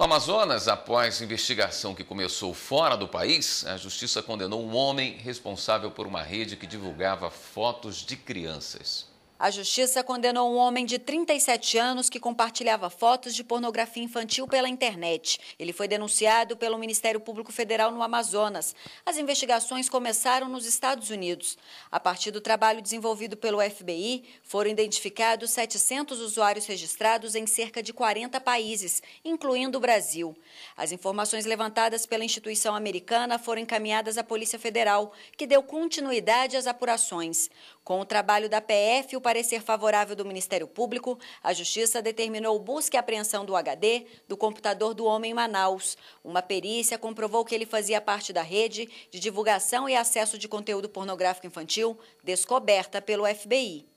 No Amazonas, após investigação que começou fora do país, a justiça condenou um homem responsável por uma rede que divulgava fotos de crianças. A justiça condenou um homem de 37 anos que compartilhava fotos de pornografia infantil pela internet. Ele foi denunciado pelo Ministério Público Federal no Amazonas. As investigações começaram nos Estados Unidos. A partir do trabalho desenvolvido pelo FBI, foram identificados 700 usuários registrados em cerca de 40 países, incluindo o Brasil. As informações levantadas pela instituição americana foram encaminhadas à Polícia Federal, que deu continuidade às apurações. Com o trabalho da PF, o parecer favorável do Ministério Público, a Justiça determinou busca e apreensão do HD do computador do homem em Manaus. Uma perícia comprovou que ele fazia parte da rede de divulgação e acesso de conteúdo pornográfico infantil descoberta pelo FBI.